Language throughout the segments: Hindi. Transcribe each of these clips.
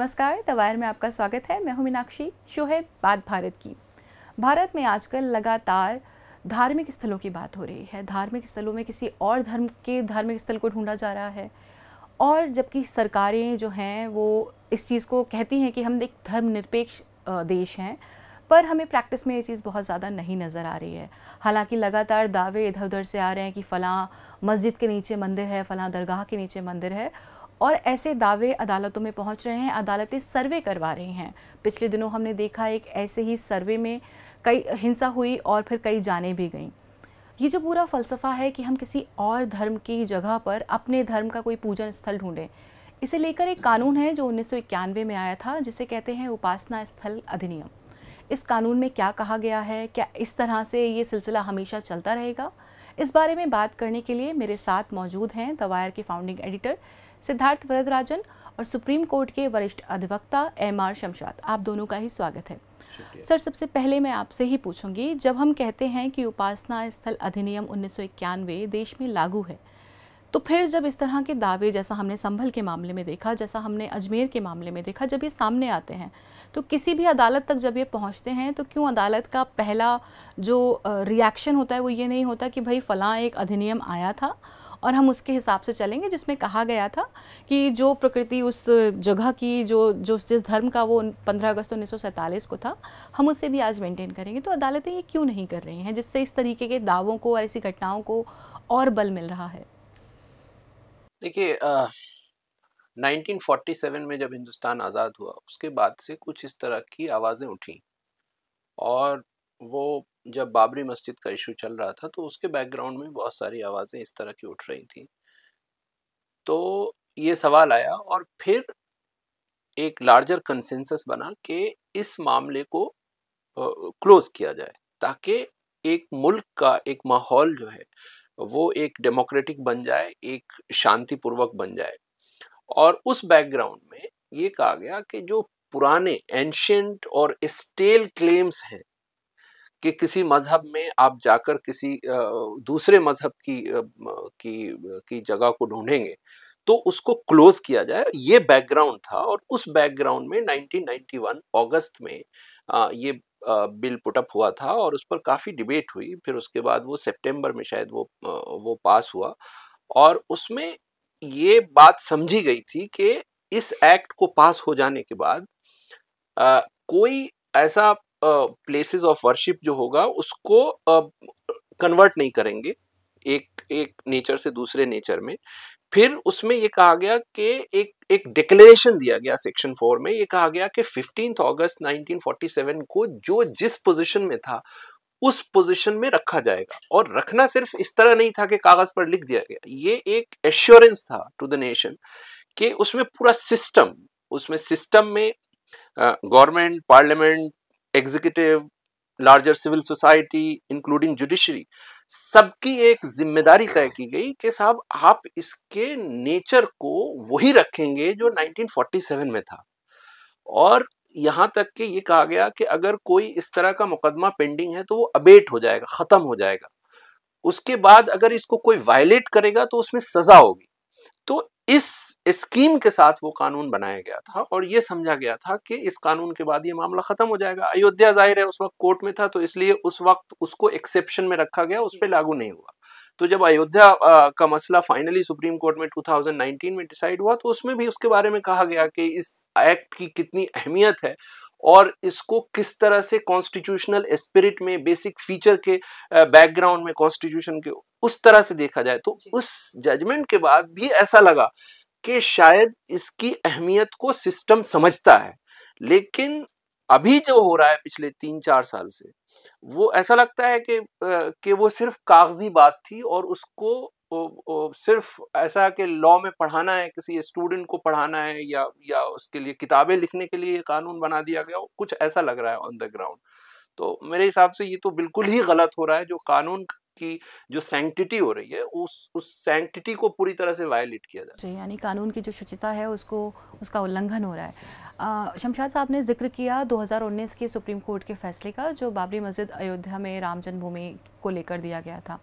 नमस्कार दवायर में आपका स्वागत है मैं हूं मीनाक्षी शो है बात भारत की भारत में आजकल लगातार धार्मिक स्थलों की बात हो रही है धार्मिक स्थलों में किसी और धर्म के धार्मिक स्थल को ढूंढा जा रहा है और जबकि सरकारें जो हैं वो इस चीज़ को कहती हैं कि हम एक धर्मनिरपेक्ष देश हैं पर हमें प्रैक्टिस में ये चीज़ बहुत ज़्यादा नहीं नज़र आ रही है हालांकि लगातार दावे इधर उधर से आ रहे हैं कि फ़लाँ मस्जिद के नीचे मंदिर है फ़लाँ दरगाह के नीचे मंदिर है और ऐसे दावे अदालतों में पहुंच रहे हैं अदालतें सर्वे करवा रही हैं पिछले दिनों हमने देखा एक ऐसे ही सर्वे में कई हिंसा हुई और फिर कई जाने भी गईं ये जो पूरा फ़लसफ़ा है कि हम किसी और धर्म की जगह पर अपने धर्म का कोई पूजन स्थल ढूंढें इसे लेकर एक कानून है जो उन्नीस में आया था जिसे कहते हैं उपासना स्थल अधिनियम इस कानून में क्या कहा गया है क्या इस तरह से ये सिलसिला हमेशा चलता रहेगा इस बारे में बात करने के लिए मेरे साथ मौजूद हैं दवायर के फाउंडिंग एडिटर सिद्धार्थ वरदराजन और सुप्रीम कोर्ट के वरिष्ठ अधिवक्ता एम आर शमशाद आप दोनों का ही स्वागत है सर सबसे पहले मैं आपसे ही पूछूंगी जब हम कहते हैं कि उपासना स्थल अधिनियम उन्नीस देश में लागू है तो फिर जब इस तरह के दावे जैसा हमने संभल के मामले में देखा जैसा हमने अजमेर के मामले में देखा जब ये सामने आते हैं तो किसी भी अदालत तक जब ये पहुंचते हैं तो क्यों अदालत का पहला जो रिएक्शन होता है वो ये नहीं होता कि भाई फ़लाँ एक अधिनियम आया था और हम उसके हिसाब से चलेंगे जिसमें कहा गया था कि जो प्रकृति उस जगह की जो जो जिस धर्म का वो पंद्रह अगस्त उन्नीस को था हम उससे भी आज मेंटेन करेंगे तो अदालतें ये क्यों नहीं कर रही हैं जिससे इस तरीके के दावों को और ऐसी घटनाओं को और बल मिल रहा है देखिए 1947 में जब हिंदुस्तान आज़ाद हुआ उसके बाद से कुछ इस तरह की आवाज़ें उठी और वो जब बाबरी मस्जिद का इशू चल रहा था तो उसके बैकग्राउंड में बहुत सारी आवाज़ें इस तरह की उठ रही थी तो ये सवाल आया और फिर एक लार्जर कंसेंसस बना कि इस मामले को क्लोज किया जाए ताकि एक मुल्क का एक माहौल जो है वो एक डेमोक्रेटिक बन जाए एक शांतिपूर्वक बन जाए और उस बैकग्राउंड में ये कहा गया कि जो पुराने एंशंट और स्टेल क्लेम्स हैं कि किसी मज़हब में आप जाकर किसी दूसरे मज़हब की की की जगह को ढूंढेंगे तो उसको क्लोज किया जाए ये बैकग्राउंड था और उस बैकग्राउंड में 1991 अगस्त में ये बिल पुटअप हुआ था और उस पर काफ़ी डिबेट हुई फिर उसके बाद वो सितंबर में शायद वो वो पास हुआ और उसमें ये बात समझी गई थी कि इस एक्ट को पास हो जाने के बाद आ, कोई ऐसा प्लेसेस ऑफ वर्शिप जो होगा उसको कन्वर्ट नहीं करेंगे एक एक नेचर से दूसरे नेचर में फिर उसमें ये कहा गया कि एक एक डिक्लेरेशन दिया गया सेक्शन फोर में ये कहा गया कि फिफ्टीन अगस्त 1947 को जो जिस पोजीशन में था उस पोजीशन में रखा जाएगा और रखना सिर्फ इस तरह नहीं था कि कागज पर लिख दिया गया ये एक एश्योरेंस था टू द नेशन कि उसमें पूरा सिस्टम उसमें सिस्टम में government parliament executive larger civil society including judiciary सबकी एक जिम्मेदारी तय की गई कि साहब आप इसके नेचर को वही रखेंगे जो 1947 में था और यहाँ तक कि ये कहा गया कि अगर कोई इस तरह का मुकदमा पेंडिंग है तो वो अबेट हो जाएगा ख़त्म हो जाएगा उसके बाद अगर इसको कोई वायलेट करेगा तो उसमें सज़ा होगी तो इस स्कीम के साथ वो कानून बनाया गया था और ये समझा गया था कि इस कानून के बाद ये मामला खत्म हो जाएगा अयोध्या जाहिर है उस वक्त कोर्ट में था तो इसलिए उस वक्त उसको एक्सेप्शन में रखा गया उस पर लागू नहीं हुआ तो जब अयोध्या का मसला फाइनली सुप्रीम कोर्ट में 2019 में डिसाइड हुआ तो उसमें भी उसके बारे में कहा गया कि इस एक्ट की कितनी अहमियत है और इसको किस तरह से कॉन्स्टिट्यूशनल स्पिरिट में बेसिक फीचर के बैकग्राउंड में कॉन्स्टिट्यूशन के उस तरह से देखा जाए तो उस जजमेंट के बाद भी ऐसा लगा कि शायद इसकी अहमियत को सिस्टम समझता है लेकिन अभी जो हो रहा है पिछले तीन चार साल से वो ऐसा लगता है कि कि वो सिर्फ कागजी बात थी और उसको वो, वो सिर्फ ऐसा कि लॉ में पढ़ाना है किसी स्टूडेंट को पढ़ाना है या या उसके लिए किताबें लिखने के लिए कानून बना दिया गया कुछ ऐसा लग रहा है ऑन द ग्राउंड तो मेरे हिसाब से ये तो बिल्कुल ही गलत हो रहा है जो कानून की जो सैंक्टिटी हो रही है उस उस सैंक्टिटी को पूरी तरह से वायलेट किया जा रहा है यानी कानून की जो शुचिता है उसको उसका उल्लंघन हो रहा है शमशाद साहब ने जिक्र किया 2019 के सुप्रीम कोर्ट के फैसले का जो बाबरी मस्जिद अयोध्या में राम जन्मभूमि को लेकर दिया गया था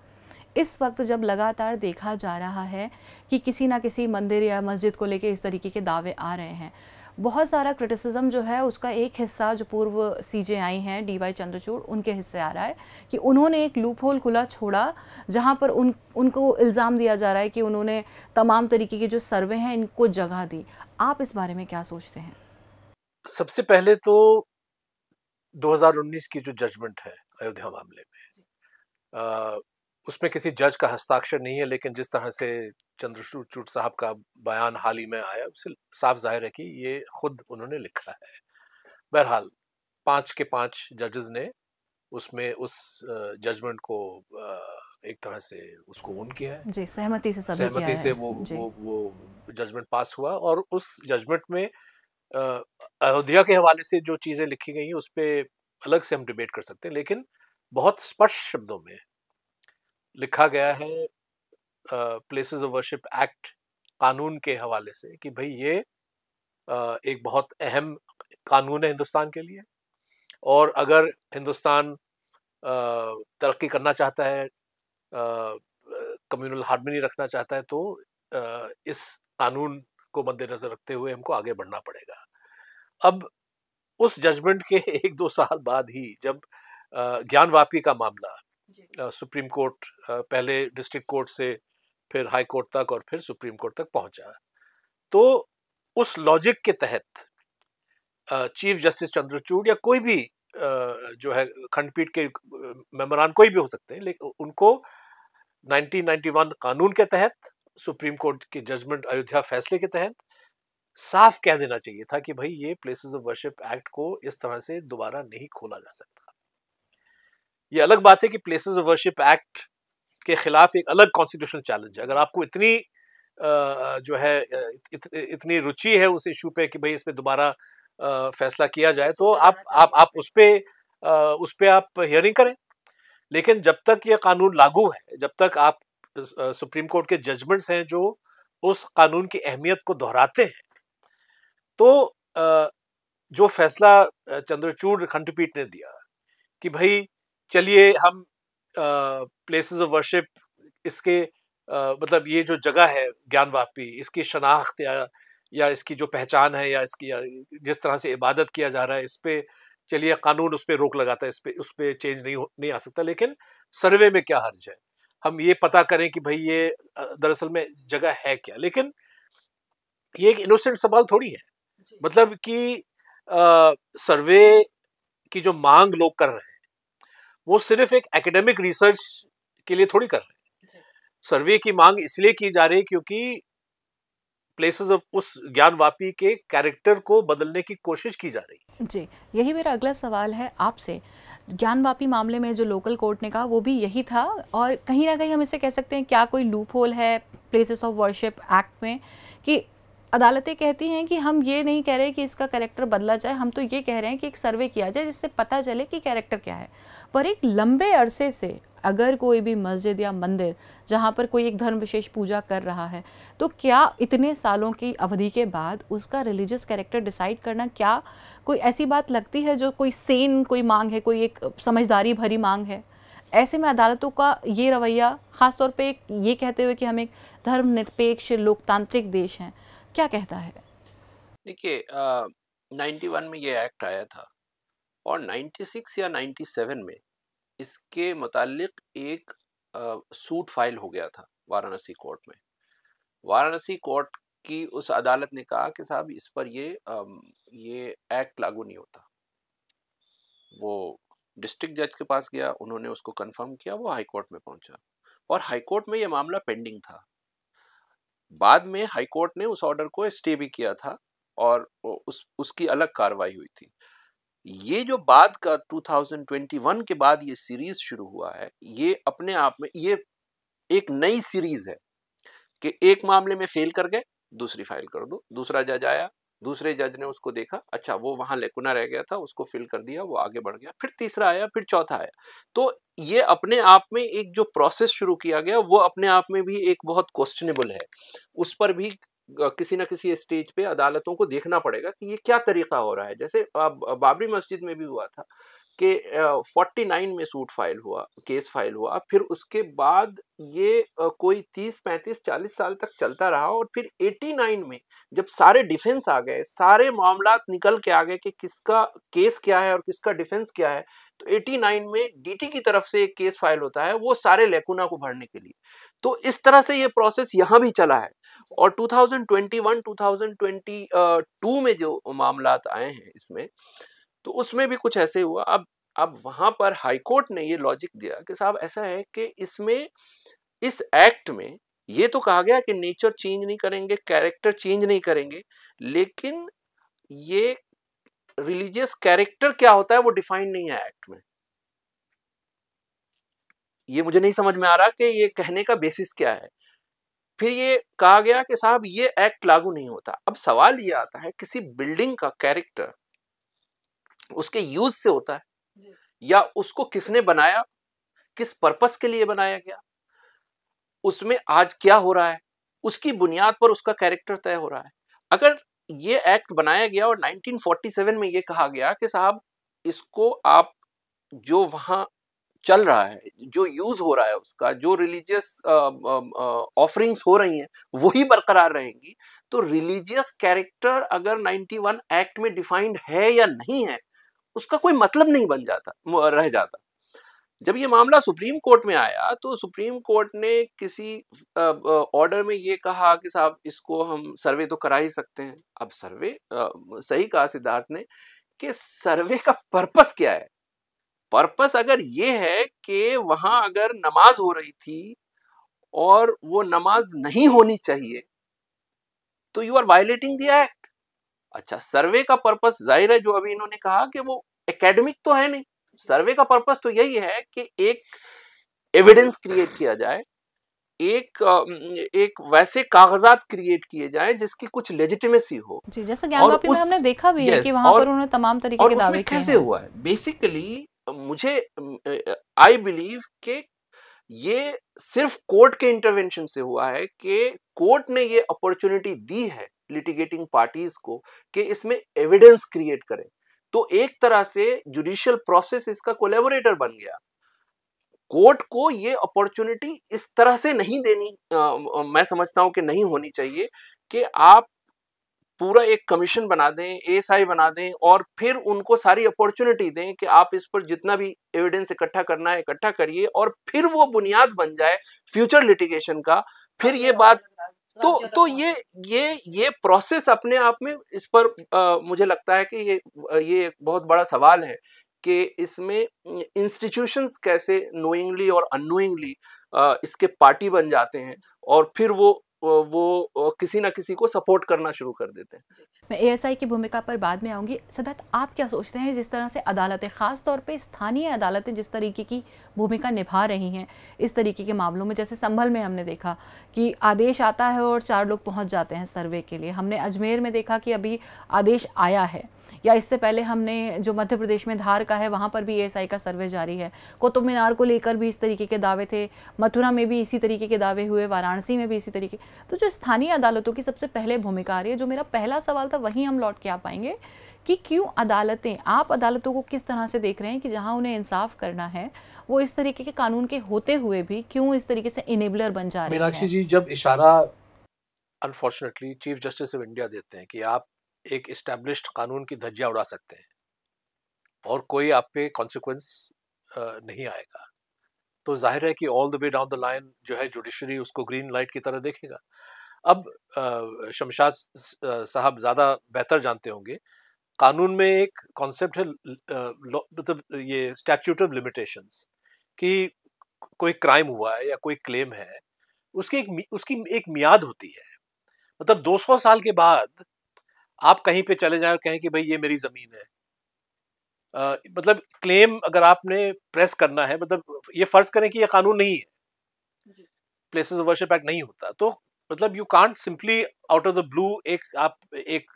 इस वक्त जब लगातार देखा जा रहा है कि किसी ना किसी मंदिर या मस्जिद को लेकर इस तरीके के दावे आ रहे हैं बहुत सारा क्रिटिसिज्म जो है उसका एक हिस्सा जो पूर्व सी जे आई हैं डी वाई चंद्रचूड़ उनके हिस्से आ रहा है कि उन्होंने एक लूप होल खुला छोड़ा जहाँ पर उन उनको इल्ज़ाम दिया जा रहा है कि उन्होंने तमाम तरीके के जो सर्वे हैं इनको जगह दी आप इस बारे में क्या सोचते हैं सबसे पहले तो 2019 की जो जजमेंट है अयोध्या मामले में उसमें किसी जज का हस्ताक्षर नहीं है लेकिन जिस तरह से चंद्रचूड़ चूट साहब का बयान हाल ही में आया उससे साफ जाहिर है कि ये खुद उन्होंने लिखा है बहरहाल पांच के पांच जजेस ने उसमें उस जजमेंट को एक तरह से उसको ओन किया है जी सहमति से सभी सहमति से वो, वो वो जजमेंट पास हुआ और उस जजमेंट में अयोध्या के हवाले से जो चीज़ें लिखी गई हैं उस पर अलग से हम डिबेट कर सकते हैं लेकिन बहुत स्पष्ट शब्दों में लिखा गया है प्लेसेस ऑफ वर्शिप एक्ट कानून के हवाले से कि भाई ये एक बहुत अहम कानून है हिंदुस्तान के लिए और अगर हिंदुस्तान तरक्की करना चाहता है कम्युनल हारमोनी रखना चाहता है तो इस कानून को मद्देनजर रखते हुए हमको आगे बढ़ना पड़ेगा अब उस जजमेंट के एक दो साल बाद ही जब ज्ञान वापी का मामला सुप्रीम कोर्ट पहले डिस्ट्रिक्ट कोर्ट से फिर हाई कोर्ट तक और फिर सुप्रीम कोर्ट तक पहुंचा तो उस लॉजिक के तहत चीफ जस्टिस चंद्रचूड़ या कोई भी जो है खंडपीठ के मेम्बरान कोई भी हो सकते हैं लेकिन उनको 1991 कानून के तहत सुप्रीम कोर्ट के जजमेंट अयोध्या फैसले के तहत साफ कह देना चाहिए था कि भाई ये प्लेसेस ऑफ वर्शिप एक्ट को इस तरह से दोबारा नहीं खोला जा सकता ये अलग बात है कि प्लेसेस ऑफ वर्शिप एक्ट के खिलाफ एक अलग कॉन्स्टिट्यूशनल चैलेंज है अगर आपको इतनी जो है इतनी रुचि है उस इशू पे कि भाई इस पर दोबारा फैसला किया जाए तो आप आप आप उस पर उस पर आप हियरिंग करें लेकिन जब तक ये कानून लागू है जब तक आप सुप्रीम कोर्ट के जजमेंट्स हैं जो उस कानून की अहमियत को दोहराते हैं तो जो फैसला चंद्रचूड़ खंडपीठ ने दिया कि भाई चलिए हम प्लेसेस ऑफ वर्शिप इसके आ, मतलब ये जो जगह है ज्ञान वापी इसकी शनाख्त या या इसकी जो पहचान है या इसकी या जिस तरह से इबादत किया जा रहा है इस पर चलिए कानून उस पर रोक लगाता है इस पर उस पर चेंज नहीं नहीं आ सकता लेकिन सर्वे में क्या हर्ज है हम ये पता करें कि भाई ये दरअसल में जगह है क्या लेकिन ये एक इनोसेंट सवाल थोड़ी है मतलब कि आ, सर्वे की जो मांग लोग कर रहे हैं वो सिर्फ एक एकेडमिक रिसर्च के लिए थोड़ी कर रहे हैं सर्वे की मांग इसलिए की जा रही है क्योंकि प्लेसेस ऑफ उस ज्ञानवापी के कैरेक्टर को बदलने की कोशिश की जा रही है जी यही मेरा अगला सवाल है आपसे ज्ञानवापी मामले में जो लोकल कोर्ट ने कहा वो भी यही था और कहीं ना कहीं हम इसे कह सकते हैं क्या कोई लूप होल है प्लेसेस ऑफ वर्शिप एक्ट में कि अदालतें कहती हैं कि हम ये नहीं कह रहे कि इसका कैरेक्टर बदला जाए हम तो ये कह रहे हैं कि एक सर्वे किया जाए जिससे पता चले कि कैरेक्टर क्या है पर एक लंबे अरसे से अगर कोई भी मस्जिद या मंदिर जहाँ पर कोई एक धर्म विशेष पूजा कर रहा है तो क्या इतने सालों की अवधि के बाद उसका रिलीजियस कैरेक्टर डिसाइड करना क्या कोई ऐसी बात लगती है जो कोई सेन कोई मांग है कोई एक समझदारी भरी मांग है ऐसे में अदालतों का ये रवैया ख़ासतौर पर ये कहते हुए कि हम एक धर्मनिरपेक्ष लोकतांत्रिक देश हैं क्या कहता है देखिए नाइन्टी वन में ये एक्ट आया था और नाइन्टी सिक्स या नाइन्टी सेवन में इसके मुतालिक एक आ, सूट फाइल हो गया था वाराणसी कोर्ट में वाराणसी कोर्ट की उस अदालत ने कहा कि साहब इस पर ये आ, ये एक्ट लागू नहीं होता वो डिस्ट्रिक्ट जज के पास गया उन्होंने उसको कंफर्म किया वो हाई कोर्ट में पहुंचा और हाई कोर्ट में ये मामला पेंडिंग था बाद में हाईकोर्ट ने उस ऑर्डर को स्टे भी किया था और उस उसकी अलग कार्रवाई हुई थी ये जो बाद का 2021 के बाद ये सीरीज शुरू हुआ है ये अपने आप में ये एक नई सीरीज है कि एक मामले में फेल कर गए दूसरी फाइल कर दो दूसरा जज आया दूसरे जज ने उसको देखा अच्छा वो वहां लेकुना रह गया था उसको फिल कर दिया वो आगे बढ़ गया फिर तीसरा आया फिर चौथा आया तो ये अपने आप में एक जो प्रोसेस शुरू किया गया वो अपने आप में भी एक बहुत क्वेश्चनेबल है उस पर भी किसी ना किसी स्टेज पे अदालतों को देखना पड़ेगा कि ये क्या तरीका हो रहा है जैसे बाबरी मस्जिद में भी हुआ था कि 49 में सूट फाइल हुआ केस फाइल हुआ फिर उसके बाद ये कोई 30 35 40 साल तक चलता रहा और फिर 89 में जब सारे डिफेंस आ गए सारे मामला निकल के आ गए कि किसका केस क्या है और किसका डिफेंस क्या है तो 89 में डीटी की तरफ से एक केस फाइल होता है वो सारे लेकुना को भरने के लिए तो इस तरह से ये प्रोसेस यहाँ भी चला है और 2021 2022 में जो मामला आए हैं इसमें तो उसमें भी कुछ ऐसे हुआ अब अब वहां पर हाईकोर्ट ने ये लॉजिक दिया कि साहब ऐसा है कि इसमें इस एक्ट में ये तो कहा गया कि नेचर चेंज नहीं करेंगे कैरेक्टर चेंज नहीं करेंगे लेकिन ये रिलीजियस कैरेक्टर क्या होता है वो डिफाइन नहीं है एक्ट में ये मुझे नहीं समझ में आ रहा कि ये कहने का बेसिस क्या है फिर ये कहा गया कि साहब ये एक्ट लागू नहीं होता अब सवाल ये आता है किसी बिल्डिंग का कैरेक्टर उसके यूज से होता है या उसको किसने बनाया किस पर्पस के लिए बनाया गया उसमें आज क्या हो रहा है उसकी बुनियाद पर उसका कैरेक्टर तय हो रहा है अगर ये एक्ट बनाया गया और 1947 में ये कहा गया कि साहब इसको आप जो वहाँ चल रहा है जो यूज हो रहा है उसका जो रिलीजियस ऑफरिंग्स हो रही हैं वही बरकरार रहेंगी तो रिलीजियस कैरेक्टर अगर 91 एक्ट में डिफाइंड है या नहीं है उसका कोई मतलब नहीं बन जाता रह जाता जब ये मामला सुप्रीम कोर्ट में आया तो सुप्रीम कोर्ट ने किसी ऑर्डर में ये कहा कि साहब इसको हम सर्वे तो करा ही सकते हैं अब सर्वे आ, सही कहा सिद्धार्थ ने कि सर्वे का पर्पस क्या है पर्पस अगर ये है कि वहां अगर नमाज हो रही थी और वो नमाज नहीं होनी चाहिए तो you are violating the act अच्छा सर्वे का पर्पस जाहिर है जो अभी इन्होंने कहा कि वो एकेडमिक तो है नहीं सर्वे का पर्पस तो यही है कि एक एविडेंस क्रिएट किया जाए एक एक वैसे कागजात क्रिएट किए जाएं जिसकी कुछ लेजिटिमेसी हो जी जैसे गैंगवापी में हमने देखा भी है कि वहां और, पर उन्होंने तमाम तरीके के दावे किए कैसे हुआ है बेसिकली मुझे आई बिलीव के ये सिर्फ कोर्ट के इंटरवेंशन से हुआ है कि कोर्ट ने ये अपॉर्चुनिटी दी है लिटिगेटिंग पार्टीज को कि इसमें एविडेंस क्रिएट करें तो एक तरह से जुडिशियल प्रोसेस इसका कोलेबोरेटर बन गया कोर्ट को ये अपॉर्चुनिटी इस तरह से नहीं देनी आ, मैं समझता हूं कि नहीं होनी चाहिए कि आप पूरा एक कमीशन बना दें एएसआई बना दें और फिर उनको सारी अपॉर्चुनिटी दें कि आप इस पर जितना भी एविडेंस इकट्ठा करना है इकट्ठा करिए और फिर वो बुनियाद बन जाए फ्यूचर लिटिगेशन का फिर ये बात तो तो ये ये ये प्रोसेस अपने आप में इस पर आ, मुझे लगता है कि ये ये एक बहुत बड़ा सवाल है कि इसमें इंस्टीट्यूशंस कैसे नोइंगली और अनोइंगली इसके पार्टी बन जाते हैं और फिर वो वो किसी ना किसी को सपोर्ट करना शुरू कर देते हैं मैं एएसआई की भूमिका पर बाद में आऊँगी सदत आप क्या सोचते हैं जिस तरह से अदालतें ख़ास तौर पे स्थानीय अदालतें जिस तरीके की भूमिका निभा रही हैं इस तरीके के मामलों में जैसे संभल में हमने देखा कि आदेश आता है और चार लोग पहुँच जाते हैं सर्वे के लिए हमने अजमेर में देखा कि अभी आदेश आया है या इससे पहले हमने जो मध्य प्रदेश में धार का है वहाँ पर भी ए का सर्वे जारी है कुतुब मीनार को लेकर भी इस तरीके के दावे थे मथुरा में भी इसी तरीके के दावे हुए वाराणसी में भी इसी तरीके तो जो स्थानीय अदालतों की सबसे पहले भूमिका आ रही है जो मेरा पहला सवाल था वहीं हम लौट के आ पाएंगे कि क्यों अदालतें आप अदालतों को किस तरह से देख रहे हैं कि जहां उन्हें इंसाफ करना है वो इस तरीके के कानून के होते हुए भी क्यों इस तरीके से इनेबलर बन जा रहे हैं मीनाक्षी जी जब इशारा unfortunately chief justice of India देते हैं कि आप एक इस्टेब्लिश्ड कानून की धज्जियाँ उड़ा सकते हैं और कोई आप पे कॉन्सिक्वेंस नहीं आएगा तो जाहिर है कि all the way down the line जो है जुडिशरी उसको ग्रीन लाइट की तरह देखेगा अब शमशाद साहब ज़्यादा बेहतर जानते होंगे कानून में एक कॉन्सेप्ट है मतलब तो ये स्टैचूट ऑफ लिमिटेशंस कि कोई क्राइम हुआ है या कोई क्लेम है उसकी एक उसकी एक मियाद होती है मतलब 200 साल के बाद आप कहीं पे चले जाएं और कहें कि भाई ये मेरी ज़मीन है आ, मतलब क्लेम अगर आपने प्रेस करना है मतलब ये फ़र्ज़ करें कि ये कानून नहीं है प्लेस ऑफ वर्शिप एक्ट नहीं होता तो मतलब you can't simply out of the blue एक आप एक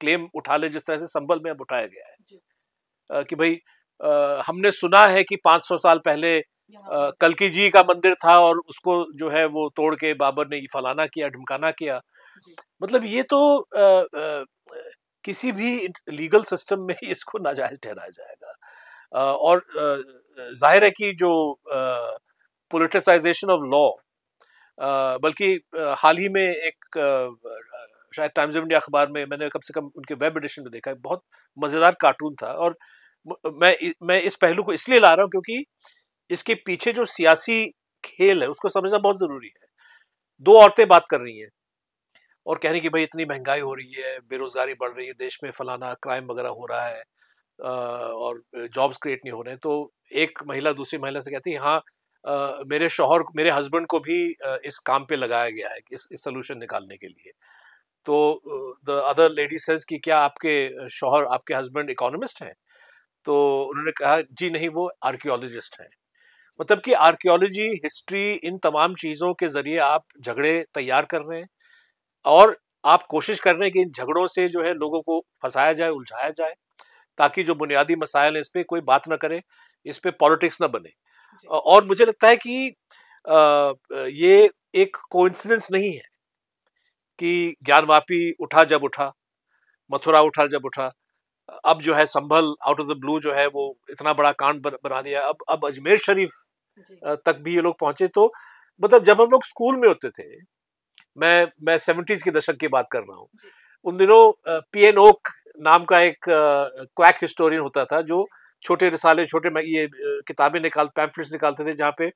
क्लेम uh, उठा ले जिस तरह से संबल में अब उठाया गया है uh, कि भाई uh, हमने सुना है कि 500 साल पहले कलकी जी का मंदिर था और उसको जो है वो तोड़ के बाबर ने फलाना किया ढमकाना किया मतलब ये तो किसी भी लीगल सिस्टम में इसको नाजायज ठहराया जाएगा और जाहिर है कि जो पोलिटिसाइजेशन ऑफ लॉ बल्कि हाल ही में एक शायद टाइम्स ऑफ इंडिया अखबार में मैंने कम से कम उनके वेब एडिशन में देखा है बहुत मज़ेदार कार्टून था और मैं मैं इस पहलू को इसलिए ला रहा हूँ क्योंकि इसके पीछे जो सियासी खेल है उसको समझना बहुत ज़रूरी है दो औरतें बात कर रही हैं और कह रहे कि भाई इतनी महंगाई हो रही है बेरोज़गारी बढ़ रही है देश में फलाना क्राइम वगैरह हो रहा है और जॉब्स क्रिएट नहीं हो रहे हैं तो एक महिला दूसरी महिला से कहती है हाँ मेरे शोहर मेरे हस्बैंड को भी इस काम पे लगाया गया है इस इस सोल्यूशन निकालने के लिए तो द अदर लेडी सेज कि क्या आपके शोहर आपके हस्बैंड इकोनॉमिस्ट हैं तो उन्होंने कहा जी नहीं वो आर्कियोलॉजिस्ट हैं मतलब कि आर्कियोलॉजी हिस्ट्री इन तमाम चीज़ों के ज़रिए आप झगड़े तैयार कर रहे हैं और आप कोशिश कर रहे हैं कि इन झगड़ों से जो है लोगों को फंसाया जाए उलझाया जाए ताकि जो बुनियादी मसाइल हैं इस पर कोई बात ना करें इस पर पॉलिटिक्स ना बने और मुझे लगता है कि ये एक कोइंसिडेंस नहीं है कि ज्ञानवापी उठा जब उठा मथुरा उठा जब उठा अब जो है Sambhal out of the blue जो है वो इतना बड़ा कांड बना दिया अब अब अजमेर शरीफ तक भी ये लोग पहुंचे तो मतलब जब हम लोग स्कूल में होते थे मैं मैं सेवेंटीज के दशक की बात कर रहा हूँ उन दिनों पी एन ओक नाम का एक क्वैक हिस्टोरियन होता था जो छोटे रिसाले छोटे ये किताबें निकाल पैम्फलेट्स निकालते थे जहाँ पे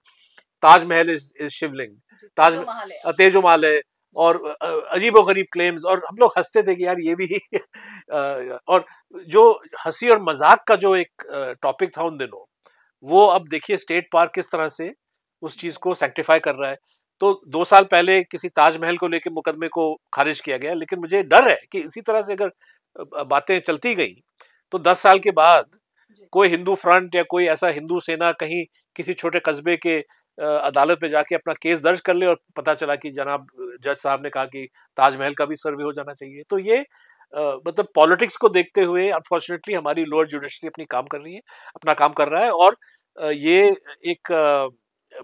ताजमहल इज इज शिवलिंग ताज तेजो है और अजीब गरीब क्लेम्स और हम लोग हंसते थे कि यार ये भी और जो हंसी और मजाक का जो एक टॉपिक था उन दिनों वो अब देखिए स्टेट पार्क किस तरह से उस चीज़ को सेक्टिफाई कर रहा है तो दो साल पहले किसी ताजमहल को लेकर मुकदमे को खारिज किया गया लेकिन मुझे डर है कि इसी तरह से अगर बातें चलती गई तो दस साल के बाद कोई हिंदू फ्रंट या कोई ऐसा हिंदू सेना कहीं किसी छोटे कस्बे के अदालत में जाके अपना केस दर्ज कर ले और पता चला कि जनाब जज साहब ने कहा कि ताजमहल का भी सर्वे हो जाना चाहिए तो ये मतलब पॉलिटिक्स को देखते हुए अनफॉर्चुनेटली हमारी लोअर जुडिशरी अपनी काम कर रही है अपना काम कर रहा है और ये एक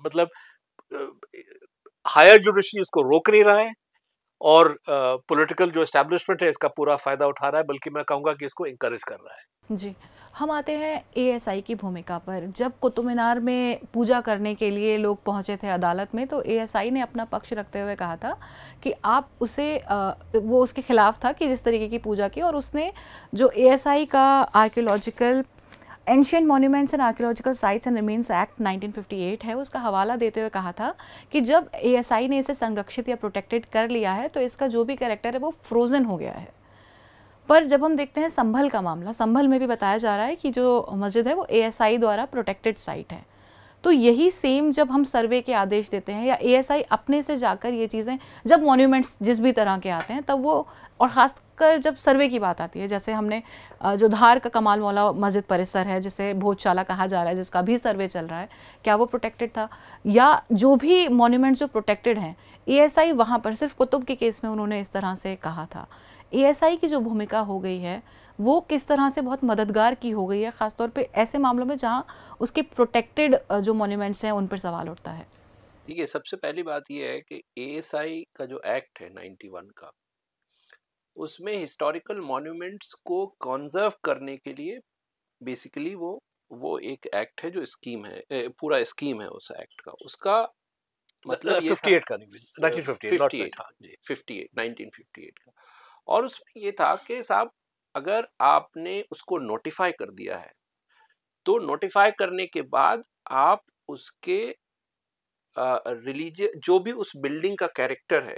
मतलब हायर जुडिशरी इसको रोक नहीं रहा है और पॉलिटिकल जो एस्टेब्लिशमेंट है इसका पूरा फ़ायदा उठा रहा है बल्कि मैं कहूंगा कि इसको इंकरेज कर रहा है जी हम आते हैं एएसआई की भूमिका पर जब कुतुब मीनार में पूजा करने के लिए लोग पहुंचे थे अदालत में तो एएसआई ने अपना पक्ष रखते हुए कहा था कि आप उसे वो उसके खिलाफ था कि जिस तरीके की पूजा की और उसने जो एएसआई का archaeological ancient monuments and archaeological sites and remains act 1958 है उसका हवाला देते हुए कहा था कि जब आई ने इसे संरक्षित या प्रोटेक्टेड कर लिया है तो इसका जो भी कैरेक्टर है वो फ्रोजन हो गया है पर जब हम देखते हैं संभल का मामला संभल में भी बताया जा रहा है कि जो मस्जिद है वो आई द्वारा प्रोटेक्टेड साइट है तो यही सेम जब हम सर्वे के आदेश देते हैं या एएसआई अपने से जाकर ये चीज़ें जब मॉन्यूमेंट्स जिस भी तरह के आते हैं तब वो और ख़ासकर जब सर्वे की बात आती है जैसे हमने जो धार का कमाल मौला मस्जिद परिसर है जिसे भोजशाला कहा जा रहा है जिसका भी सर्वे चल रहा है क्या वो प्रोटेक्टेड था या जो भी मॉन्यूमेंट जो प्रोटेक्टेड हैं एएसआई वहाँ पर सिर्फ कुतुब के केस में उन्होंने इस तरह से कहा था एएसआई की जो भूमिका हो गई है वो किस तरह से बहुत मददगार की हो गई है ख़ासतौर पे ऐसे मामलों में जहाँ उसके प्रोटेक्टेड जो मोन्यूमेंट्स हैं उन पर सवाल उठता है ठीक है सबसे पहली बात यह है कि ए का जो एक्ट है 91 का उसमें हिस्टोरिकल मॉन्यूमेंट्स को कॉन्जर्व करने के लिए बेसिकली वो वो एक एक्ट है जो स्कीम है पूरा स्कीम है उस एक्ट का उसका मतलब 58 का 1958 58 58 1958 का और उसमें ये था कि साहब अगर आपने उसको नोटिफाई कर दिया है तो नोटिफाई करने के बाद आप उसके रिलीज जो भी उस बिल्डिंग का कैरेक्टर है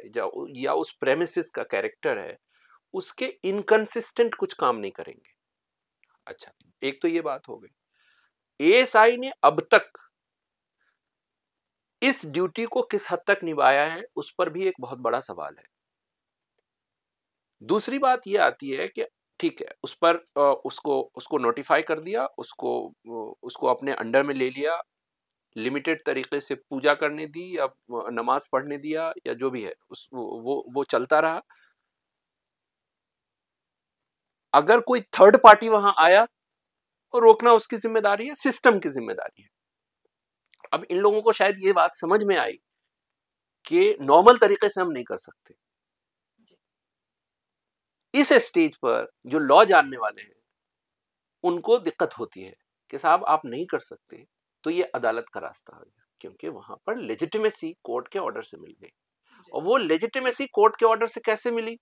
या उस प्रेमिस का कैरेक्टर है उसके इनकन्सिस्टेंट कुछ काम नहीं करेंगे अच्छा एक तो ये बात हो गई एएसआई ने अब तक इस ड्यूटी को किस हद तक निभाया है उस पर भी एक बहुत बड़ा सवाल है दूसरी बात ये आती है कि ठीक है उस पर उसको उसको नोटिफाई कर दिया उसको उसको अपने अंडर में ले लिया लिमिटेड तरीके से पूजा करने दी या नमाज पढ़ने दिया या जो भी है उस वो वो चलता रहा अगर कोई थर्ड पार्टी वहां आया तो रोकना उसकी जिम्मेदारी है सिस्टम की जिम्मेदारी है अब इन लोगों को शायद ये बात समझ में आई कि नॉर्मल तरीके से हम नहीं कर सकते इस स्टेज पर जो लॉ जानने वाले हैं उनको दिक्कत होती है कि साहब आप नहीं कर सकते तो ये अदालत का रास्ता हो गया क्योंकि वहां पर लेजिटिमेसी कोर्ट के ऑर्डर से मिल गई और वो लेजिटिमेसी कोर्ट के ऑर्डर से कैसे मिली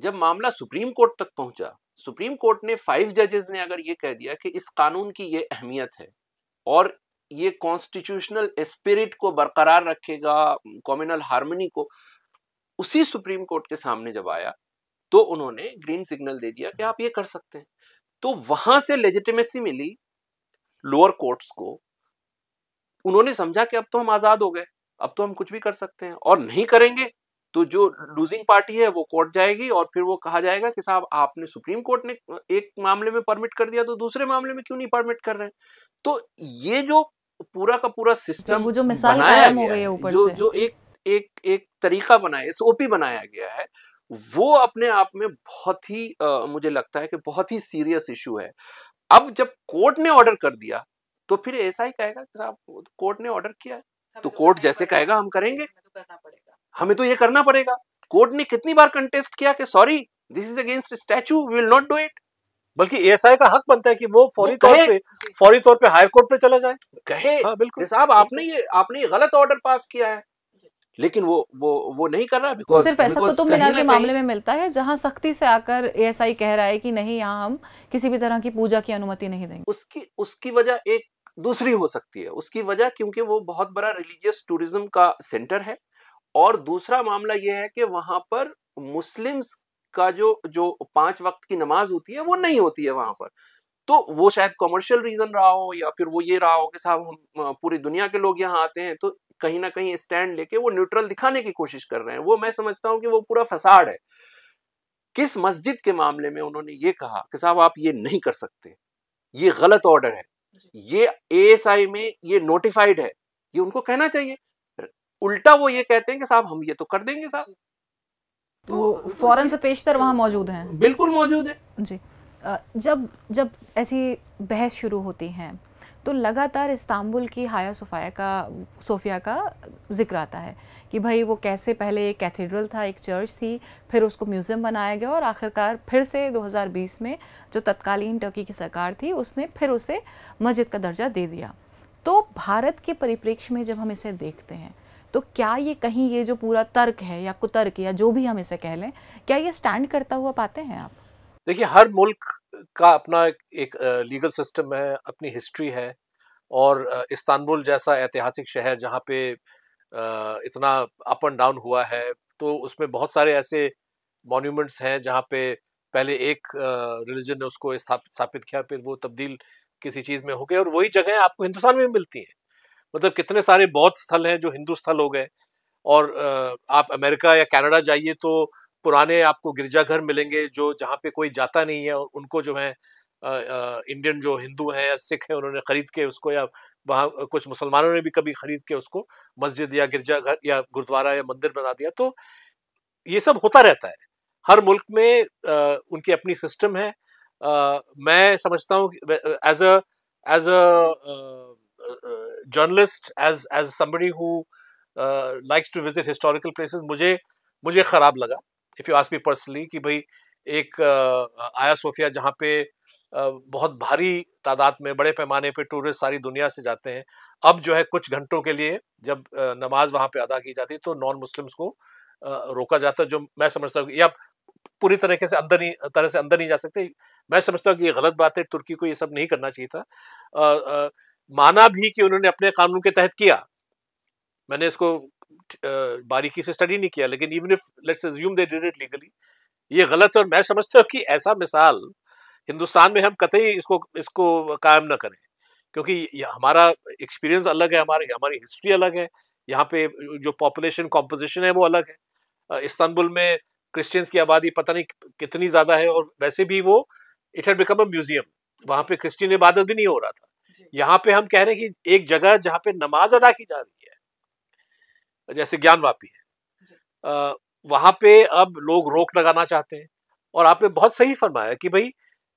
जब मामला सुप्रीम कोर्ट तक पहुंचा सुप्रीम कोर्ट ने फाइव जजेस ने अगर ये कह दिया कि इस कानून की ये अहमियत है और ये कॉन्स्टिट्यूशनल स्पिरिट को बरकरार रखेगा कॉम्यूनल हारमोनी को उसी सुप्रीम कोर्ट के सामने जब आया तो उन्होंने ग्रीन सिग्नल दे दिया कि आप ये कर सकते हैं तो वहां से लेजिटिमेसी मिली लोअर कोर्ट्स को उन्होंने समझा कि अब तो हम आजाद हो गए अब तो हम कुछ भी कर सकते हैं और नहीं करेंगे तो जो लूजिंग पार्टी है वो कोर्ट जाएगी और फिर वो कहा जाएगा कि साहब आपने सुप्रीम कोर्ट ने एक मामले में परमिट कर दिया तो दूसरे मामले में क्यों नहीं परमिट कर रहे हैं तो ये जो पूरा का पूरा सिस्टम जो मिसाल कायम हो गई है ऊपर जो से। जो एक एक एक तरीका बनाया एसओपी बनाया गया है वो अपने आप में बहुत ही आ, मुझे लगता है कि बहुत ही सीरियस इशू है अब जब कोर्ट ने ऑर्डर कर दिया तो फिर ऐसा ही कहेगा कि साहब कोर्ट तो ने ऑर्डर किया है तो, तो कोर्ट जैसे कहेगा हम करेंगे हमें तो, तो ये करना पड़ेगा कोर्ट ने कितनी बार कंटेस्ट किया कि sorry this is against statue will not do it बल्कि एएसआई का हक बनता है कि वो फौरी तौर पे फौरी तौर पे हाई कोर्ट पे चला जाए कहे हाँ, बिल्कुल साहब आपने ये आपने ये गलत ऑर्डर पास किया है लेकिन वो वो वो नहीं कर रहा बिकॉज सिर्फ ऐसा कुतुब तो मीनार के मामले में मिलता है जहां सख्ती से आकर एएसआई कह रहा है कि नहीं यहां हम किसी भी तरह की पूजा की अनुमति नहीं देंगे उसकी उसकी वजह एक दूसरी हो सकती है उसकी वजह क्योंकि वो बहुत बड़ा रिलीजियस टूरिज्म का सेंटर है और दूसरा मामला यह है कि वहां पर मुस्लिम्स का जो जो पांच वक्त की नमाज होती है वो नहीं होती है वहां पर तो वो शायद कॉमर्शियल रीजन रहा हो या फिर वो ये रहा हो कि साहब हम पूरी दुनिया के लोग यहाँ आते हैं तो कहीं ना कहीं स्टैंड लेके वो न्यूट्रल दिखाने की कोशिश कर रहे हैं वो मैं समझता हूँ कि वो पूरा फसाड है किस मस्जिद के मामले में उन्होंने ये कहा कि साहब आप ये नहीं कर सकते ये गलत ऑर्डर है ये ए में ये नोटिफाइड है ये उनको कहना चाहिए उल्टा वो ये कहते हैं कि साहब हम ये तो कर देंगे साहब तो फॉरन से पेशतर वहाँ मौजूद हैं बिल्कुल मौजूद है जी जब जब ऐसी बहस शुरू होती हैं तो लगातार इस्तांबुल की हाया सोफाया का सोफिया का जिक्र आता है कि भाई वो कैसे पहले एक कैथेड्रल था एक चर्च थी फिर उसको म्यूज़ियम बनाया गया और आखिरकार फिर से 2020 में जो तत्कालीन टर्की की सरकार थी उसने फिर उसे मस्जिद का दर्जा दे दिया तो भारत के परिप्रेक्ष्य में जब हम इसे देखते हैं तो क्या ये कहीं ये जो पूरा तर्क है या कुतर्क या जो भी हम इसे कह लें क्या ये स्टैंड करता हुआ पाते हैं आप देखिए हर मुल्क का अपना एक लीगल सिस्टम है अपनी हिस्ट्री है और इस्तानबुल जैसा ऐतिहासिक शहर जहाँ पे इतना अप एंड डाउन हुआ है तो उसमें बहुत सारे ऐसे मॉन्यूमेंट्स हैं जहाँ पे पहले एक रिलीजन ने उसको स्थापित किया फिर वो तब्दील किसी चीज़ में हो गए और वही जगह आपको हिंदुस्तान में मिलती हैं मतलब कितने सारे बौद्ध स्थल हैं जो हिंदू स्थल हो गए और आप अमेरिका या कनाडा जाइए तो पुराने आपको गिरजाघर मिलेंगे जो जहाँ पे कोई जाता नहीं है और उनको जो है इंडियन जो हिंदू हैं या सिख हैं उन्होंने खरीद के उसको या वहाँ कुछ मुसलमानों ने भी कभी खरीद के उसको मस्जिद या गिरजाघर या गुरुद्वारा या मंदिर बना दिया तो ये सब होता रहता है हर मुल्क में आ, उनकी अपनी सिस्टम है आ, मैं समझता हूँ as a as a journalist as as someone who likes to visit historical places मुझे मुझे ख़राब लगा if you ask me personally कि भाई एक आया सोफिया जहाँ पे बहुत भारी तादाद में बड़े पैमाने पे टूरिस्ट सारी दुनिया से जाते हैं अब जो है कुछ घंटों के लिए जब नमाज वहाँ पे अदा की जाती है तो नॉन मुस्लिम्स को रोका जाता है जो मैं समझता हूँ या पूरी तरीके से अंदर नहीं तरह से अंदर नहीं जा सकते मैं समझता हूँ कि ये गलत बात है तुर्की को ये सब नहीं करना चाहिए था आ, आ, माना भी कि उन्होंने अपने कानून के तहत किया मैंने इसको बारीकी से स्टडी नहीं किया लेकिन even if let's assume they did it legally ये गलत है और मैं समझता हूँ कि ऐसा मिसाल हिंदुस्तान में हम कतई इसको इसको कायम ना करें क्योंकि हमारा एक्सपीरियंस अलग है हमारी हमारी हिस्ट्री अलग है यहाँ पे जो पॉपुलेशन कॉम्पोजिशन है वो अलग है इस्तानबुल में क्रिश्चियंस की आबादी पता नहीं कितनी ज़्यादा है और वैसे भी वो it had become a museum वहाँ पे क्रिश्चियन इबादत भी नहीं हो रहा था यहाँ पे हम कह रहे हैं कि एक जगह जहाँ पे नमाज अदा की जा रही है जैसे ज्ञानवापी है वहां पे अब लोग रोक लगाना चाहते हैं और आपने बहुत सही फरमाया कि भाई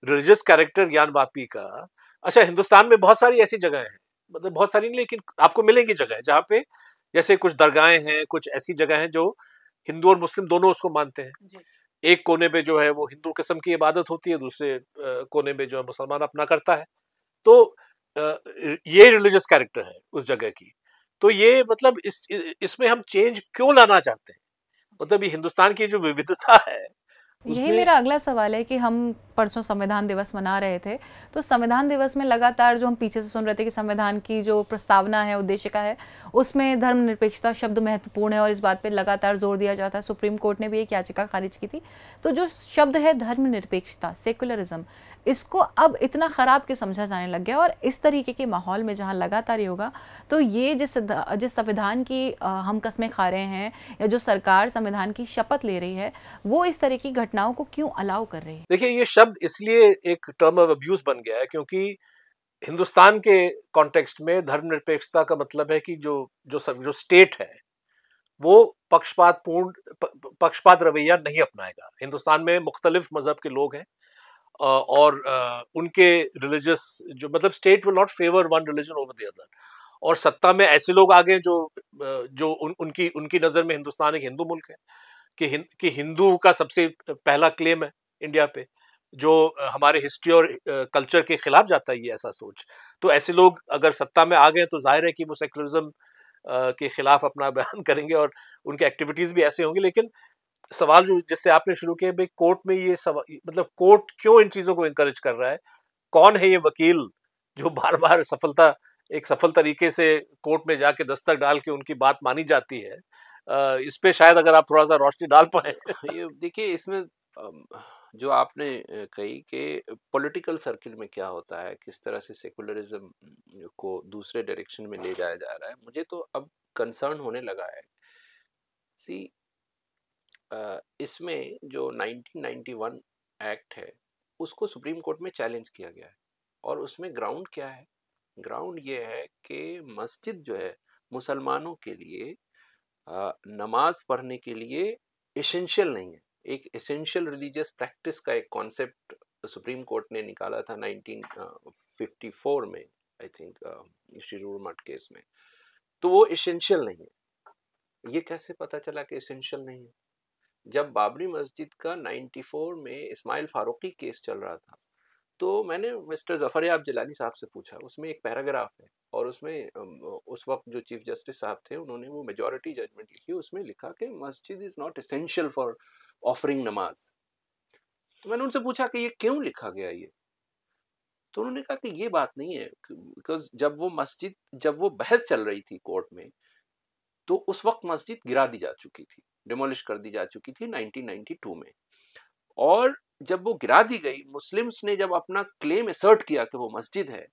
रिलीजियस कैरेक्टर ज्ञानवापी का अच्छा हिंदुस्तान में बहुत सारी ऐसी जगह हैं मतलब बहुत सारी नहीं लेकिन आपको मिलेंगी जगह जहाँ पे जैसे कुछ दरगाहें हैं कुछ ऐसी जगह हैं जो हिंदू और मुस्लिम दोनों उसको मानते हैं एक कोने पे जो है वो हिंदू किस्म की इबादत होती है दूसरे कोने में जो है मुसलमान अपना करता है तो ये रिलीजियस कैरेक्टर है उस जगह की तो ये मतलब इस इसमें हम चेंज क्यों लाना चाहते हैं मतलब ये हिंदुस्तान की जो विविधता है यही मेरा अगला सवाल है कि हम परसों संविधान दिवस मना रहे थे तो संविधान दिवस में लगातार जो हम पीछे से सुन रहे थे कि संविधान की जो प्रस्तावना है उद्देश्य का है उसमें धर्मनिरपेक्षता शब्द महत्वपूर्ण है और इस बात पे लगातार जोर दिया जाता है सुप्रीम कोर्ट ने भी एक याचिका खारिज की थी तो जो शब्द है धर्मनिरपेक्षता सेकुलरिज्म इसको अब इतना ख़राब क्यों समझा जाने लग गया और इस तरीके के माहौल में जहाँ लगातार ये होगा तो ये जिस जिस संविधान की हम कस्में खा रहे हैं या जो सरकार संविधान की शपथ ले रही है वो इस तरह की घटनाओं को क्यों अलाउ कर रही है देखिए ये शब्द इसलिए एक टर्म ऑफ अब्यूज़ बन गया है क्योंकि हिंदुस्तान के कॉन्टेक्स्ट में धर्मनिरपेक्षता का मतलब है कि जो जो सब जो स्टेट है वो पक्षपातपूर्ण पक्षपात रवैया नहीं अपनाएगा हिंदुस्तान में मुख्तलिफ मजहब के लोग हैं और उनके रिलीजियस जो मतलब state will not favour one religion over the other और सत्ता में ऐसे लोग आ गए जो जो उन, उनकी उनकी नज़र में हिंदुस्तान एक हिंदू मुल्क है कि हिं, कि हिंदू का सबसे पहला क्लेम है इंडिया पे जो हमारे हिस्ट्री और कल्चर के खिलाफ जाता है ये ऐसा सोच तो ऐसे लोग अगर सत्ता में आ गए तो जाहिर है कि वो सेकुलरिज्म के खिलाफ अपना बयान करेंगे और उनके एक्टिविटीज़ भी ऐसे होंगे लेकिन सवाल जो जिससे आपने शुरू किया भाई कोर्ट में ये सवाल मतलब कोर्ट क्यों इन चीज़ों को इंकरेज कर रहा है कौन है ये वकील जो बार बार सफलता एक सफल तरीके से कोर्ट में जाके दस्तक डाल के उनकी बात मानी जाती है इस पे शायद अगर आप थोड़ा सा रोशनी डाल पाए ये देखिए इसमें जो आपने कही कि पॉलिटिकल सर्किल में क्या होता है किस तरह से सेकुलरिज्म को दूसरे डायरेक्शन में ले जाया जा रहा है मुझे तो अब कंसर्न होने लगा है सी इसमें जो 1991 एक्ट है उसको सुप्रीम कोर्ट में चैलेंज किया गया है और उसमें ग्राउंड क्या है ग्राउंड ये है कि मस्जिद जो है मुसलमानों के लिए नमाज पढ़ने के लिए इसेंशियल नहीं है एक इसेंशियल रिलीजियस प्रैक्टिस का एक कॉन्सेप्ट सुप्रीम कोर्ट ने निकाला था 1954 में आई थिंक शिरूर मठ केस में तो वो इसेंशियल नहीं है ये कैसे पता चला कि इसेंशियल नहीं है जब बाबरी मस्जिद का 94 में इस्माइल फारूकी केस चल रहा था तो मैंने मिस्टर जफ़र याब जलानी साहब से पूछा उसमें एक पैराग्राफ है और उसमें उस वक्त जो चीफ जस्टिस साहब थे उन्होंने वो मेजॉरिटी जजमेंट लिखी उसमें लिखा कि मस्जिद is not essential for offering नमाज तो मैंने उनसे पूछा कि ये क्यों लिखा गया ये तो उन्होंने कहा कि ये बात नहीं है बिकॉज जब वो मस्जिद जब वो बहस चल रही थी कोर्ट में तो उस वक्त मस्जिद गिरा दी जा चुकी थी डिमोलिश कर दी जा चुकी थी 1992 में और जब वो गिरा दी गई मुस्लिम्स ने जब अपना क्लेम असर्ट किया कि वो मस्जिद है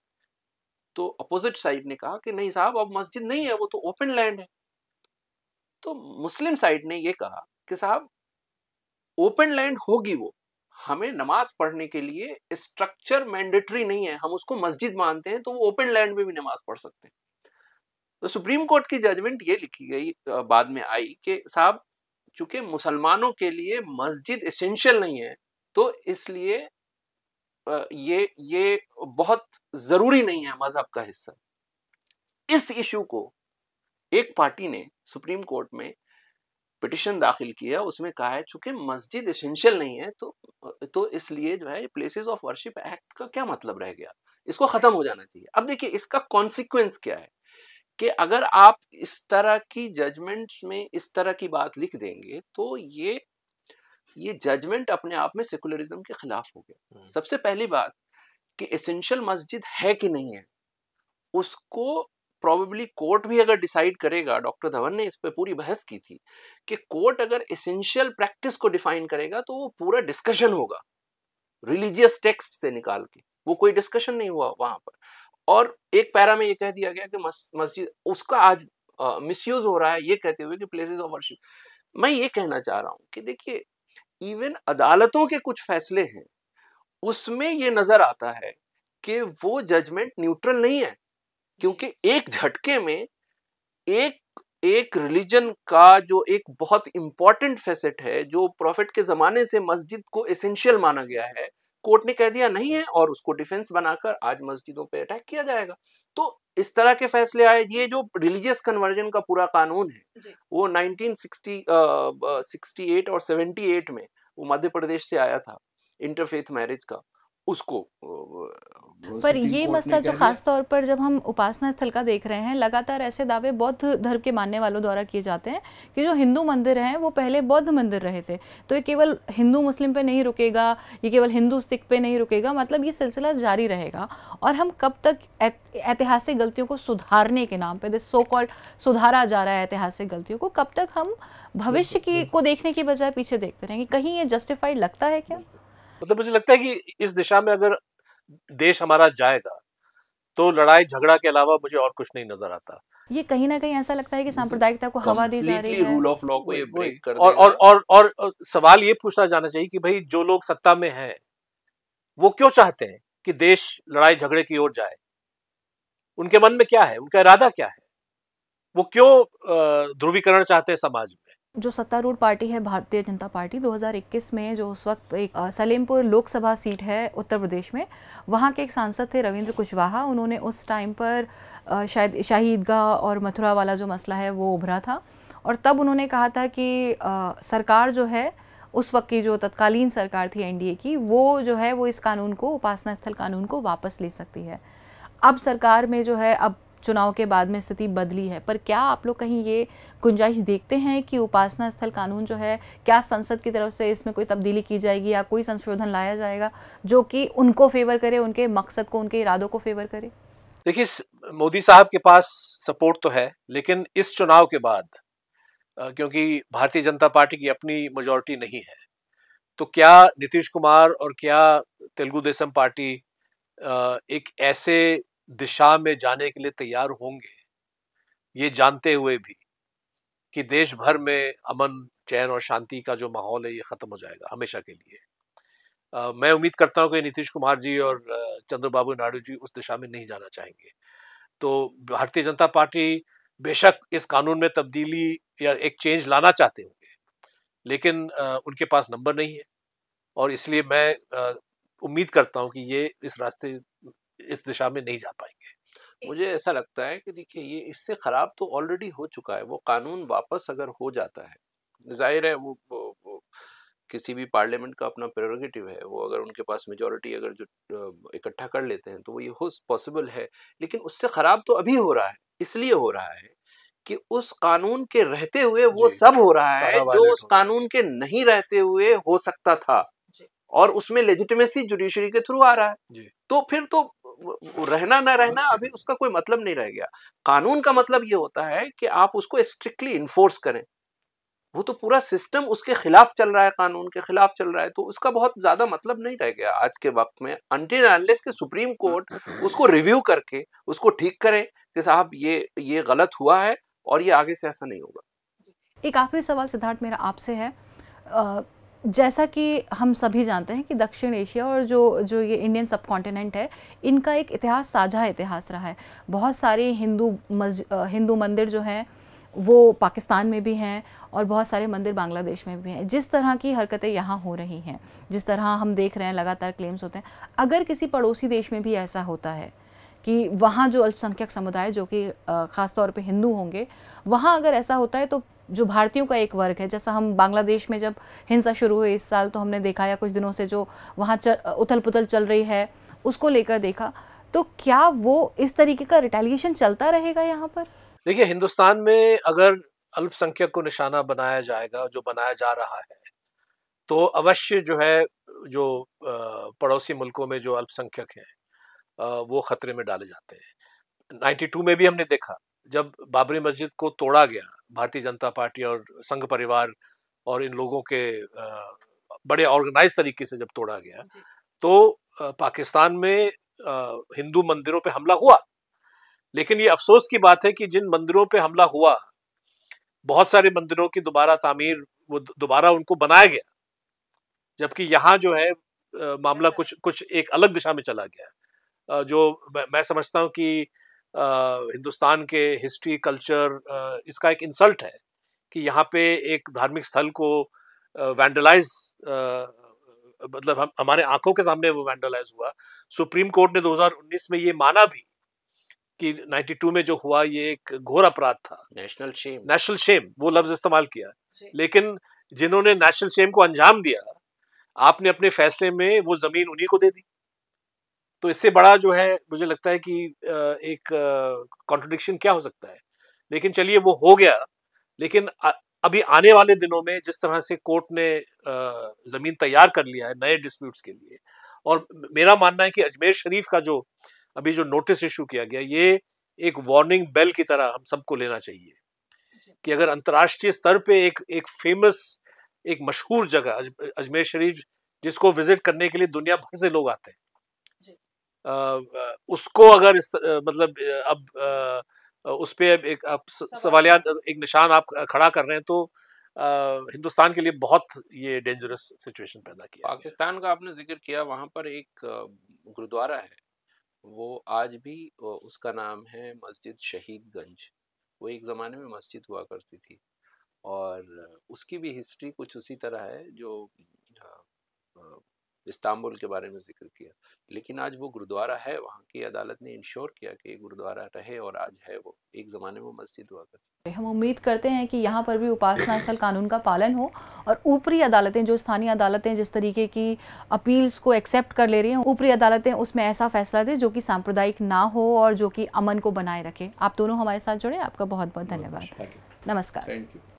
तो अपोजिट साइड ने कहा कि नहीं साहब अब मस्जिद नहीं है वो तो ओपन लैंड है तो मुस्लिम साइड ने ये कहा कि साहब ओपन लैंड होगी वो हमें नमाज पढ़ने के लिए स्ट्रक्चर मैंडेटरी नहीं है हम उसको मस्जिद मानते हैं तो वो ओपन लैंड में भी नमाज पढ़ सकते हैं तो सुप्रीम कोर्ट की जजमेंट ये लिखी गई बाद में आई कि साहब चूंकि मुसलमानों के लिए मस्जिद इसेंशियल नहीं है तो इसलिए ये ये बहुत ज़रूरी नहीं है मज़हब का हिस्सा इस इशू को एक पार्टी ने सुप्रीम कोर्ट में पिटिशन दाखिल किया उसमें कहा है चूंकि मस्जिद इसेंशियल नहीं है तो तो इसलिए जो है प्लेसेस ऑफ वर्शिप एक्ट का क्या मतलब रह गया इसको ख़त्म हो जाना चाहिए अब देखिए इसका कॉन्सिक्वेंस क्या है कि अगर आप इस तरह की जजमेंट्स में इस तरह की बात लिख देंगे तो ये ये जजमेंट अपने आप में सेकुलरिज्म के खिलाफ हो गया हम्म। सबसे पहली बात कि एसेंशियल मस्जिद है कि नहीं है उसको प्रॉबेबली कोर्ट भी अगर डिसाइड करेगा डॉक्टर धवन ने इस पर पूरी बहस की थी कि कोर्ट अगर एसेंशियल प्रैक्टिस को डिफाइन करेगा तो वो पूरा डिस्कशन होगा रिलीजियस टेक्स्ट से निकाल के वो कोई डिस्कशन नहीं हुआ वहां पर और एक पैरा में ये कह दिया गया कि मस्जिद उसका आज मिस uh, हो रहा है ये कहते हुए कि प्लेसेस ऑफ वर्शिप मैं ये कहना चाह रहा हूँ कि देखिए इवन अदालतों के कुछ फैसले हैं उसमें ये नजर आता है कि वो जजमेंट न्यूट्रल नहीं है क्योंकि एक झटके में एक एक रिलीजन का जो एक बहुत इंपॉर्टेंट फैसेट है जो प्रॉफिट के ज़माने से मस्जिद को एसेंशियल माना गया है कोर्ट ने कह दिया नहीं है और उसको डिफेंस बनाकर आज मस्जिदों पे अटैक किया जाएगा तो इस तरह के फैसले आए ये जो रिलीजियस कन्वर्जन का पूरा कानून है वो 1968 और 78 में वो मध्य प्रदेश से आया था इंटरफेथ मैरिज का उसको पर ये मसला जो खास तौर पर जब हम उपासना स्थल का देख रहे हैं लगातार ऐसे दावे बौद्ध धर्म के मानने वालों द्वारा किए जाते हैं कि जो हिंदू मंदिर हैं वो पहले बौद्ध मंदिर रहे थे तो ये केवल हिंदू मुस्लिम पे नहीं रुकेगा ये केवल हिंदू सिख पे नहीं रुकेगा मतलब ये सिलसिला जारी रहेगा और हम कब तक ऐतिहासिक गलतियों को सुधारने के नाम पर दिस सो कॉल्ड सुधारा जा रहा है ऐतिहासिक गलतियों को कब तक हम भविष्य की को देखने की बजाय पीछे देखते रहेंगे कहीं ये जस्टिफाइड लगता है क्या मतलब मुझे लगता है कि इस दिशा में अगर देश हमारा जाएगा तो लड़ाई झगड़ा के अलावा मुझे और कुछ नहीं नजर आता ये कहीं ना कहीं ऐसा लगता है कि सांप्रदायिकता को हवा दी जा रही है रूल ऑफ लॉ को ये ब्रेक कर और, और और और और सवाल ये पूछा जाना चाहिए कि भाई जो लोग सत्ता में हैं वो क्यों चाहते हैं कि देश लड़ाई झगड़े की ओर जाए उनके मन में क्या है उनका इरादा क्या है वो क्यों ध्रुवीकरण चाहते हैं समाज में जो सत्तारूढ़ पार्टी है भारतीय जनता पार्टी 2021 में जो उस वक्त एक सलेमपुर लोकसभा सीट है उत्तर प्रदेश में वहाँ के एक सांसद थे रविंद्र कुशवाहा उन्होंने उस टाइम पर शायद शाहीदगाह और मथुरा वाला जो मसला है वो उभरा था और तब उन्होंने कहा था कि आ, सरकार जो है उस वक्त की जो तत्कालीन सरकार थी एनडीए की वो जो है वो इस कानून को उपासना स्थल कानून को वापस ले सकती है अब सरकार में जो है अब चुनाव के बाद में स्थिति बदली है पर क्या आप लोग कहीं ये गुंजाइश देखते हैं कि उपासना स्थल कानून जो है क्या संसद की तरफ से इसमें कोई तब्दीली की जाएगी या कोई संशोधन लाया जाएगा जो कि उनको फेवर करे उनके मकसद को उनके इरादों को फेवर करे देखिए मोदी साहब के पास सपोर्ट तो है लेकिन इस चुनाव के बाद क्योंकि भारतीय जनता पार्टी की अपनी मेजोरिटी नहीं है तो क्या नीतीश कुमार और क्या तेलुगु देशम पार्टी एक ऐसे दिशा में जाने के लिए तैयार होंगे ये जानते हुए भी कि देश भर में अमन चैन और शांति का जो माहौल है ये ख़त्म हो जाएगा हमेशा के लिए आ, मैं उम्मीद करता हूँ कि नीतीश कुमार जी और चंद्रबाबू नायडू जी उस दिशा में नहीं जाना चाहेंगे तो भारतीय जनता पार्टी बेशक इस कानून में तब्दीली या एक चेंज लाना चाहते होंगे लेकिन आ, उनके पास नंबर नहीं है और इसलिए मैं उम्मीद करता हूँ कि ये इस रास्ते इस दिशा में नहीं जा पाएंगे मुझे ऐसा लगता है कि देखिए ये इससे ख़राब तो ऑलरेडी हो चुका है वो कानून वापस अगर हो जाता है जाहिर है वो, वो, वो किसी भी पार्लियामेंट का अपना प्रेरोगेटिव है वो अगर उनके पास मेजोरिटी अगर जो इकट्ठा कर लेते हैं तो वो ये हो पॉसिबल है लेकिन उससे ख़राब तो अभी हो रहा है इसलिए हो रहा है कि उस कानून के रहते हुए वो सब हो रहा है जो उस कानून के नहीं रहते हुए हो सकता था और उसमें लेजिटिमेसी जुडिशरी के थ्रू आ रहा है तो फिर तो रहना ना रहना अभी उसका कोई मतलब नहीं रह गया कानून का मतलब ये होता है कि आप उसको स्ट्रिक्टली इन्फोर्स करें वो तो पूरा सिस्टम उसके खिलाफ चल रहा है कानून के खिलाफ चल रहा है तो उसका बहुत ज्यादा मतलब नहीं रह गया आज के वक्त में अंटिन अनलेस के सुप्रीम कोर्ट उसको रिव्यू करके उसको ठीक करें कि साहब ये ये गलत हुआ है और ये आगे से ऐसा नहीं होगा एक आखिरी सवाल सिद्धार्थ मेरा आपसे है आ... जैसा कि हम सभी जानते हैं कि दक्षिण एशिया और जो जो ये इंडियन सब कॉन्टिनेंट है इनका एक इतिहास साझा इतिहास रहा है बहुत सारे हिंदू मस्ज हिंदू मंदिर जो हैं वो पाकिस्तान में भी हैं और बहुत सारे मंदिर बांग्लादेश में भी हैं जिस तरह की हरकतें यहाँ हो रही हैं जिस तरह हम देख रहे हैं लगातार क्लेम्स होते हैं अगर किसी पड़ोसी देश में भी ऐसा होता है कि वहाँ जो अल्पसंख्यक समुदाय जो कि ख़ासतौर पर हिंदू होंगे वहाँ अगर ऐसा होता है तो जो भारतीयों का एक वर्ग है जैसा हम बांग्लादेश में जब हिंसा शुरू हुई इस साल तो हमने देखा या कुछ दिनों से जो वहाँ उथल पुथल चल रही है उसको लेकर देखा तो क्या वो इस तरीके का रिटेलिएशन चलता रहेगा यहाँ पर देखिए हिंदुस्तान में अगर अल्पसंख्यक को निशाना बनाया जाएगा जो बनाया जा रहा है तो अवश्य जो है जो पड़ोसी मुल्कों में जो अल्पसंख्यक हैं वो ख़तरे में डाले जाते हैं 92 में भी हमने देखा जब बाबरी मस्जिद को तोड़ा गया भारतीय जनता पार्टी और संघ परिवार और इन लोगों के बड़े ऑर्गेनाइज तरीके से जब तोड़ा गया तो पाकिस्तान में हिंदू मंदिरों पे हमला हुआ लेकिन ये अफसोस की बात है कि जिन मंदिरों पे हमला हुआ बहुत सारे मंदिरों की दोबारा तामीर वो दोबारा उनको बनाया गया जबकि यहाँ जो है मामला कुछ कुछ एक अलग दिशा में चला गया जो मैं समझता हूँ कि हिंदुस्तान के हिस्ट्री कल्चर इसका एक इंसल्ट है कि यहाँ पे एक धार्मिक स्थल को वैंडलाइज मतलब हम हमारे आंखों के सामने वो वैंडलाइज हुआ सुप्रीम कोर्ट ने 2019 में ये माना भी कि 92 में जो हुआ ये एक घोर अपराध था नेशनल शेम नेशनल शेम वो लफ्ज इस्तेमाल किया लेकिन जिन्होंने नेशनल शेम को अंजाम दिया आपने अपने फैसले में वो जमीन उन्हीं को दे दी तो इससे बड़ा जो है मुझे लगता है कि एक कॉन्ट्रडिक्शन क्या हो सकता है लेकिन चलिए वो हो गया लेकिन अभी आने वाले दिनों में जिस तरह से कोर्ट ने ज़मीन तैयार कर लिया है नए डिस्प्यूट्स के लिए और मेरा मानना है कि अजमेर शरीफ का जो अभी जो नोटिस इशू किया गया ये एक वार्निंग बेल की तरह हम सबको लेना चाहिए कि अगर अंतर्राष्ट्रीय स्तर पे एक एक फेमस एक मशहूर जगह अजमेर शरीफ जिसको विजिट करने के लिए दुनिया भर से लोग आते हैं उसको अगर इस मतलब अब उस पर एक आप सवालिया एक निशान आप खड़ा कर रहे हैं तो हिंदुस्तान के लिए बहुत ये डेंजरस सिचुएशन पैदा किया पाकिस्तान का आपने जिक्र किया वहाँ पर एक गुरुद्वारा है वो आज भी उसका नाम है मस्जिद शहीदगंज वो एक ज़माने में मस्जिद हुआ करती थी और उसकी भी हिस्ट्री कुछ उसी तरह है जो इस्तांबुल के बारे में जिक्र किया लेकिन आज वो गुरुद्वारा है वहाँ की अदालत ने इंश्योर किया कि गुरुद्वारा रहे और आज है वो एक ज़माने में मस्जिद हुआ करती हम उम्मीद करते हैं कि यहाँ पर भी उपासना स्थल कानून का पालन हो और ऊपरी अदालतें जो स्थानीय अदालतें जिस तरीके की अपील्स को एक्सेप्ट कर ले रही हैं ऊपरी अदालतें उसमें ऐसा फैसला दें जो कि सांप्रदायिक ना हो और जो कि अमन को बनाए रखे आप दोनों हमारे साथ जुड़े आपका बहुत बहुत धन्यवाद नमस्कार थैंक यू